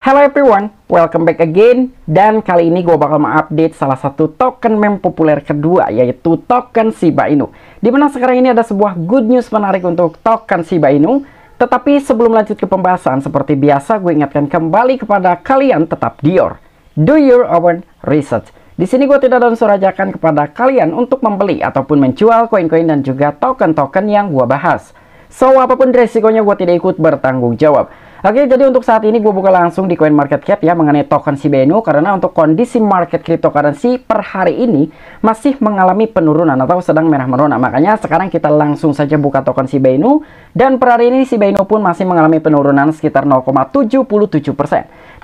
Hello everyone, welcome back again dan kali ini gue bakal mengupdate salah satu token meme populer kedua yaitu token Shiba Inu Di mana sekarang ini ada sebuah good news menarik untuk token Shiba Inu tetapi sebelum lanjut ke pembahasan seperti biasa gue ingatkan kembali kepada kalian tetap Dior do your own research di sini gue tidak dan surajakan kepada kalian untuk membeli ataupun menjual koin-koin dan juga token-token yang gue bahas so apapun resikonya gue tidak ikut bertanggung jawab Oke, jadi untuk saat ini gue buka langsung di Coin Market Cap ya mengenai token Sibenu karena untuk kondisi market cryptocurrency per hari ini masih mengalami penurunan atau sedang merah merona. Makanya sekarang kita langsung saja buka token Sibenu dan per hari ini Sibenu pun masih mengalami penurunan sekitar 0,77%.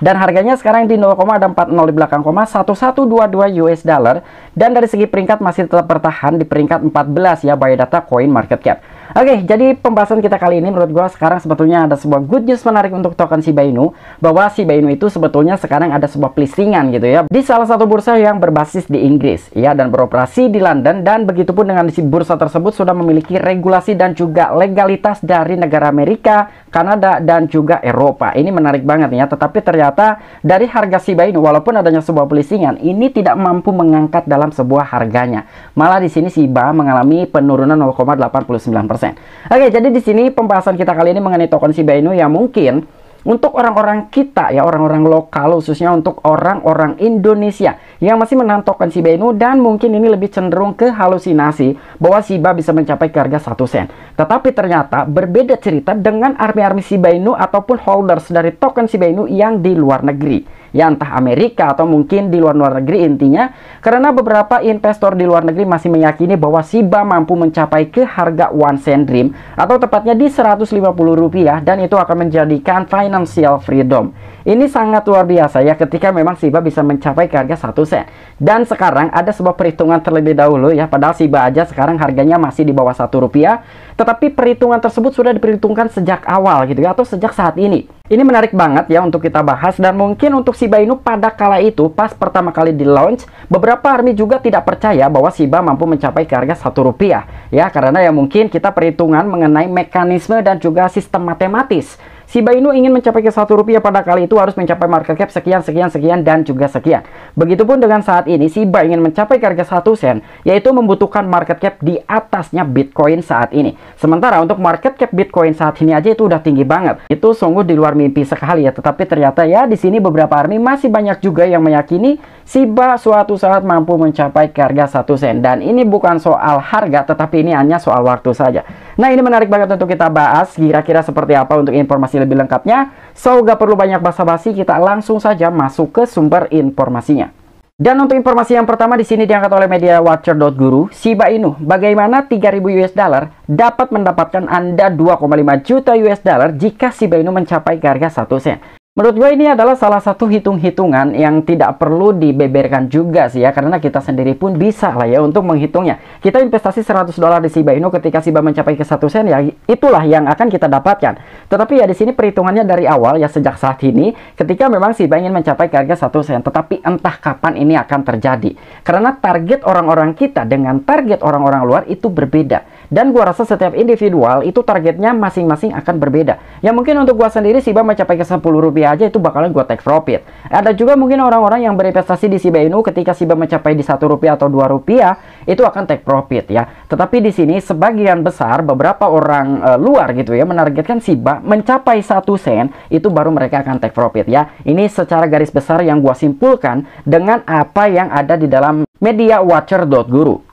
Dan harganya sekarang di 0,40 di belakang koma 1122 US dollar dan dari segi peringkat masih tetap bertahan di peringkat 14 ya by data Coin Market Cap. Oke, okay, jadi pembahasan kita kali ini menurut gue sekarang sebetulnya ada sebuah good news menarik untuk token Shiba Inu bahwa Shiba Inu itu sebetulnya sekarang ada sebuah listingan gitu ya di salah satu bursa yang berbasis di Inggris ya dan beroperasi di London dan begitupun dengan si bursa tersebut sudah memiliki regulasi dan juga legalitas dari negara Amerika, Kanada dan juga Eropa. Ini menarik banget ya, tetapi ternyata dari harga Shiba Inu walaupun adanya sebuah listingan ini tidak mampu mengangkat dalam sebuah harganya. Malah di sini Shiba mengalami penurunan 0,89%. Oke, jadi di sini pembahasan kita kali ini mengenai token Shiba Inu yang mungkin untuk orang-orang kita ya, orang-orang lokal khususnya untuk orang-orang Indonesia yang masih menantokan si Beno dan mungkin ini lebih cenderung ke halusinasi bahwa Shiba bisa mencapai ke harga 1 sen. Tetapi ternyata berbeda cerita dengan army-army Shiba Inu ataupun holders dari token Shiba Inu yang di luar negeri. Ya entah Amerika atau mungkin di luar luar negeri intinya karena beberapa investor di luar negeri masih meyakini bahwa Shiba mampu mencapai ke harga one cent dream atau tepatnya di 150 rupiah dan itu akan menjadikan financial freedom. Ini sangat luar biasa ya ketika memang SIBA bisa mencapai harga satu sen. Dan sekarang ada sebuah perhitungan terlebih dahulu ya. Padahal SIBA aja sekarang harganya masih di bawah satu rupiah. Tetapi perhitungan tersebut sudah diperhitungkan sejak awal gitu ya atau sejak saat ini. Ini menarik banget ya untuk kita bahas dan mungkin untuk SIBA Inu pada kala itu pas pertama kali di launch beberapa army juga tidak percaya bahwa SIBA mampu mencapai harga satu rupiah ya karena ya mungkin kita perhitungan mengenai mekanisme dan juga sistem matematis Siba Inu ingin mencapai ke satu rupiah pada kali itu harus mencapai market cap sekian, sekian, sekian, dan juga sekian. Begitupun dengan saat ini, Siba ingin mencapai harga satu sen, yaitu membutuhkan market cap di atasnya Bitcoin saat ini. Sementara untuk market cap Bitcoin saat ini aja itu udah tinggi banget. Itu sungguh di luar mimpi sekali ya, tetapi ternyata ya di sini beberapa army masih banyak juga yang meyakini Siba suatu saat mampu mencapai harga satu sen. Dan ini bukan soal harga, tetapi ini hanya soal waktu saja. Nah ini menarik banget untuk kita bahas, kira-kira seperti apa untuk informasi lebih lengkapnya. So gak perlu banyak basa-basi, kita langsung saja masuk ke sumber informasinya. Dan untuk informasi yang pertama di sini diangkat oleh media watcher.guru, Shiba Inu, bagaimana 3000 US dollar dapat mendapatkan Anda 2,5 juta US dollar jika Shiba Inu mencapai harga 1 sen. Menurut gue ini adalah salah satu hitung-hitungan yang tidak perlu dibeberkan juga sih ya karena kita sendiri pun bisa lah ya untuk menghitungnya. Kita investasi 100 dolar di Shiba Inu ketika Shiba mencapai ke 1 sen ya itulah yang akan kita dapatkan. Tetapi ya di sini perhitungannya dari awal ya sejak saat ini ketika memang Shiba ingin mencapai harga 1 sen tetapi entah kapan ini akan terjadi. Karena target orang-orang kita dengan target orang-orang luar itu berbeda. Dan gua rasa setiap individual itu targetnya masing-masing akan berbeda. Ya mungkin untuk gua sendiri Siba mencapai ke 10 rupiah aja itu bakalan gua take profit. Ada juga mungkin orang-orang yang berinvestasi di Siba Inu ketika Siba mencapai di satu rupiah atau dua rupiah itu akan take profit ya. Tetapi di sini sebagian besar beberapa orang e, luar gitu ya menargetkan Siba mencapai satu sen itu baru mereka akan take profit ya. Ini secara garis besar yang gua simpulkan dengan apa yang ada di dalam media watcher.guru.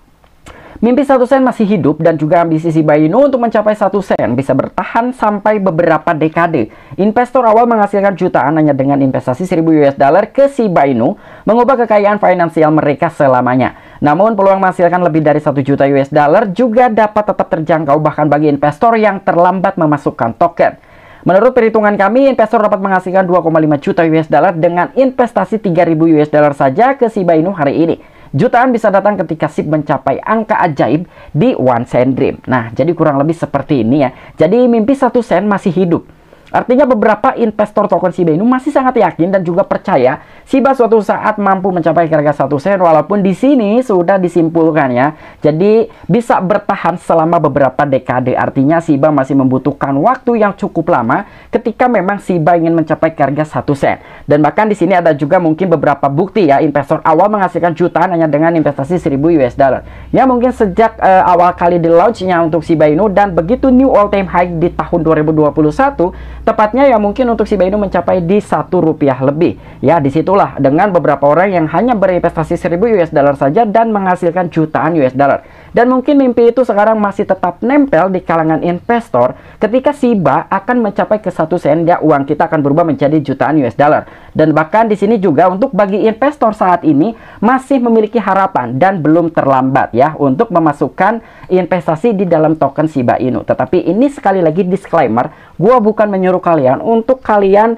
Mimpi satu sen masih hidup dan juga ambisi si untuk mencapai satu sen bisa bertahan sampai beberapa dekade. Investor awal menghasilkan jutaan hanya dengan investasi 1000 US dollar ke si mengubah kekayaan finansial mereka selamanya. Namun peluang menghasilkan lebih dari 1 juta US dollar juga dapat tetap terjangkau bahkan bagi investor yang terlambat memasukkan token. Menurut perhitungan kami, investor dapat menghasilkan 2,5 juta US dollar dengan investasi 3.000 US dollar saja ke Shiba Inu hari ini. Jutaan bisa datang ketika SIP mencapai angka ajaib di One Cent Dream. Nah, jadi kurang lebih seperti ini ya. Jadi mimpi satu sen masih hidup Artinya beberapa investor token Shiba Inu masih sangat yakin dan juga percaya Shiba suatu saat mampu mencapai harga 1 sen walaupun di sini sudah disimpulkan ya. Jadi bisa bertahan selama beberapa dekade. Artinya Shiba masih membutuhkan waktu yang cukup lama ketika memang Shiba ingin mencapai harga 1 sen. Dan bahkan di sini ada juga mungkin beberapa bukti ya investor awal menghasilkan jutaan hanya dengan investasi 1000 US dollar. Ya mungkin sejak uh, awal kali di launchnya untuk Shiba Inu dan begitu new all time high di tahun 2021 Tepatnya ya mungkin untuk si Inu mencapai di satu rupiah lebih. Ya disitulah dengan beberapa orang yang hanya berinvestasi seribu US dollar saja dan menghasilkan jutaan US dollar. Dan mungkin mimpi itu sekarang masih tetap nempel di kalangan investor ketika SIBA akan mencapai ke satu sen ya uang kita akan berubah menjadi jutaan US dollar. Dan bahkan di sini juga untuk bagi investor saat ini masih memiliki harapan dan belum terlambat ya untuk memasukkan investasi di dalam token SIBA Inu. Tetapi ini sekali lagi disclaimer, gua bukan menyuruh kalian untuk kalian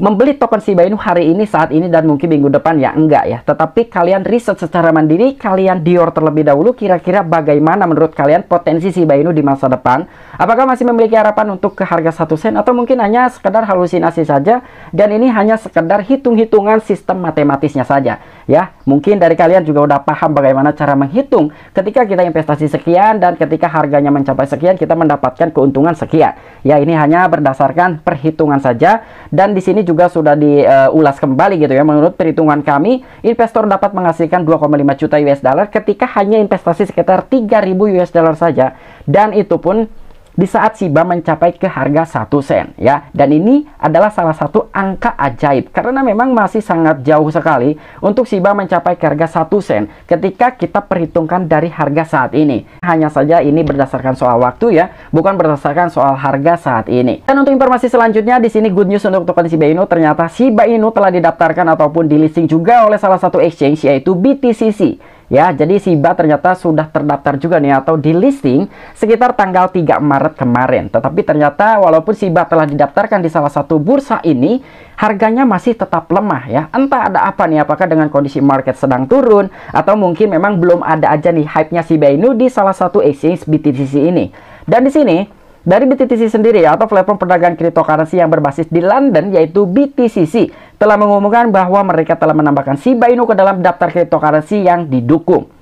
membeli token Shiba Inu hari ini, saat ini, dan mungkin minggu depan ya enggak ya. Tetapi kalian riset secara mandiri, kalian dior terlebih dahulu kira-kira bagaimana menurut kalian potensi Shiba Inu di masa depan. Apakah masih memiliki harapan untuk ke harga satu sen atau mungkin hanya sekedar halusinasi saja dan ini hanya sekedar hitung-hitungan sistem matematisnya saja. Ya, mungkin dari kalian juga udah paham bagaimana cara menghitung ketika kita investasi sekian dan ketika harganya mencapai sekian kita mendapatkan keuntungan sekian. Ya, ini hanya berdasarkan perhitungan saja dan di sini juga sudah diulas uh, kembali gitu ya. Menurut perhitungan kami, investor dapat menghasilkan 2,5 juta US dollar ketika hanya investasi sekitar 3000 US dollar saja dan itu pun di saat Shiba mencapai ke harga 1 sen ya. Dan ini adalah salah satu angka ajaib karena memang masih sangat jauh sekali untuk Shiba mencapai ke harga 1 sen ketika kita perhitungkan dari harga saat ini. Hanya saja ini berdasarkan soal waktu ya, bukan berdasarkan soal harga saat ini. Dan untuk informasi selanjutnya di sini good news untuk token Shiba Inu ternyata Shiba Inu telah didaftarkan ataupun dilisting juga oleh salah satu exchange yaitu BTCC Ya, jadi SIBA ternyata sudah terdaftar juga nih atau di listing sekitar tanggal 3 Maret kemarin. Tetapi ternyata walaupun SIBA telah didaftarkan di salah satu bursa ini, harganya masih tetap lemah ya. Entah ada apa nih, apakah dengan kondisi market sedang turun atau mungkin memang belum ada aja nih hype-nya SIBA ini di salah satu exchange BTC ini. Dan di sini dari BTTC sendiri atau platform perdagangan cryptocurrency yang berbasis di London yaitu BTCC telah mengumumkan bahwa mereka telah menambahkan Shiba Inu ke dalam daftar cryptocurrency yang didukung.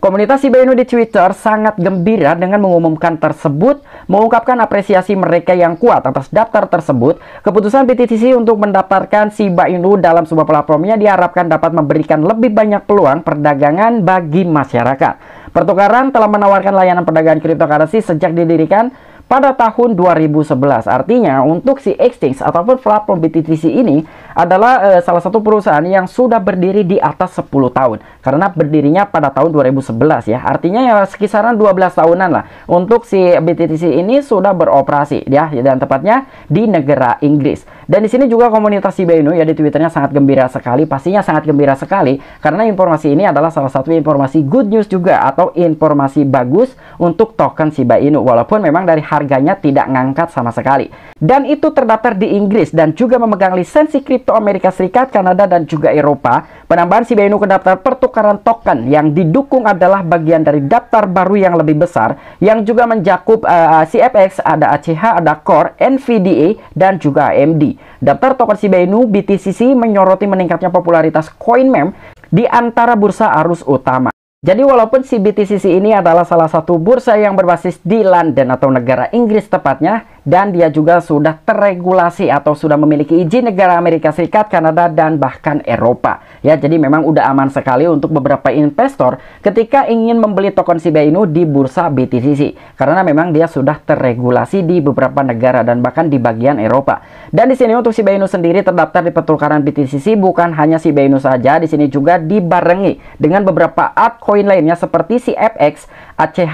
Komunitas Inu di Twitter sangat gembira dengan mengumumkan tersebut, mengungkapkan apresiasi mereka yang kuat atas daftar tersebut. Keputusan PTTC untuk mendaftarkan Shiba Inu dalam sebuah platformnya diharapkan dapat memberikan lebih banyak peluang perdagangan bagi masyarakat. Pertukaran telah menawarkan layanan perdagangan cryptocurrency sejak didirikan pada tahun 2011. Artinya, untuk si exchange ataupun platform BTTC ini adalah uh, salah satu perusahaan yang sudah berdiri di atas 10 tahun karena berdirinya pada tahun 2011 ya. Artinya ya sekisaran 12 tahunan lah untuk si BTTC ini sudah beroperasi ya dan tepatnya di negara Inggris. Dan di sini juga komunitas Sibainu ya di Twitternya sangat gembira sekali, pastinya sangat gembira sekali karena informasi ini adalah salah satu informasi good news juga atau informasi bagus untuk token Shiba Inu walaupun memang dari harganya tidak ngangkat sama sekali. Dan itu terdaftar di Inggris dan juga memegang lisensi kripto yaitu Amerika Serikat, Kanada, dan juga Eropa. Penambahan CBNU ke daftar pertukaran token yang didukung adalah bagian dari daftar baru yang lebih besar yang juga mencakup uh, eh, CFX, eh, ada ACH, ada Core, NVDA, dan juga AMD. Daftar token CBNU BTCC menyoroti meningkatnya popularitas CoinMem di antara bursa arus utama. Jadi walaupun CBTCC ini adalah salah satu bursa yang berbasis di London atau negara Inggris tepatnya, dan dia juga sudah teregulasi atau sudah memiliki izin negara Amerika Serikat, Kanada, dan bahkan Eropa. Ya, jadi memang udah aman sekali untuk beberapa investor ketika ingin membeli token Shiba Inu di bursa BTCC karena memang dia sudah teregulasi di beberapa negara dan bahkan di bagian Eropa. Dan di sini untuk Shiba Inu sendiri terdaftar di pertukaran BTCC bukan hanya Shiba Inu saja, di sini juga dibarengi dengan beberapa altcoin lainnya seperti CFX, ACH,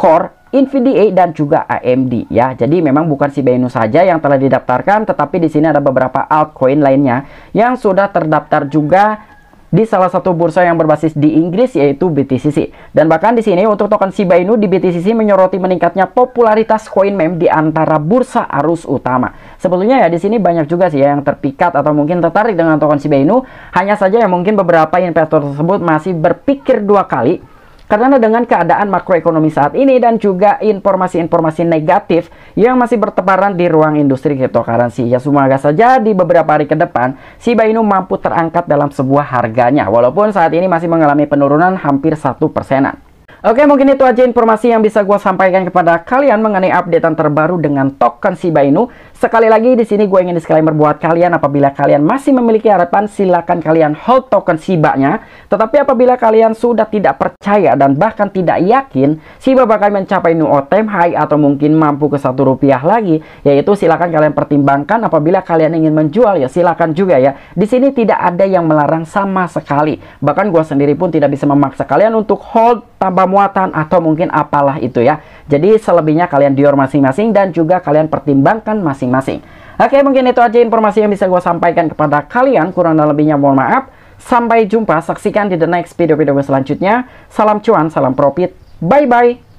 Core, Nvidia dan juga AMD ya. Jadi memang bukan si Binance saja yang telah didaftarkan tetapi di sini ada beberapa altcoin lainnya yang sudah terdaftar juga di salah satu bursa yang berbasis di Inggris yaitu BTC. Dan bahkan di sini untuk token Shiba Inu di BTC menyoroti meningkatnya popularitas koin meme di antara bursa arus utama. Sebetulnya ya di sini banyak juga sih ya yang terpikat atau mungkin tertarik dengan token Shiba Inu, hanya saja yang mungkin beberapa investor tersebut masih berpikir dua kali karena dengan keadaan makroekonomi saat ini dan juga informasi-informasi negatif yang masih bertebaran di ruang industri cryptocurrency. Ya semoga saja di beberapa hari ke depan, Shiba Inu mampu terangkat dalam sebuah harganya. Walaupun saat ini masih mengalami penurunan hampir satu persenan. Oke, mungkin itu aja informasi yang bisa gue sampaikan kepada kalian mengenai updatean terbaru dengan token Shiba Inu. Sekali lagi di sini gue ingin disclaimer buat kalian apabila kalian masih memiliki harapan silakan kalian hold token shiba nya Tetapi apabila kalian sudah tidak percaya dan bahkan tidak yakin SIBA bakal mencapai new all time high atau mungkin mampu ke satu rupiah lagi, yaitu silakan kalian pertimbangkan apabila kalian ingin menjual ya silakan juga ya. Di sini tidak ada yang melarang sama sekali. Bahkan gue sendiri pun tidak bisa memaksa kalian untuk hold tambah muatan atau mungkin apalah itu ya. Jadi selebihnya kalian dior masing-masing dan juga kalian pertimbangkan masing-masing. Oke, mungkin itu aja informasi yang bisa gue sampaikan kepada kalian. Kurang dan lebihnya mohon maaf. Sampai jumpa, saksikan di the next video-video selanjutnya. Salam cuan, salam profit. Bye-bye.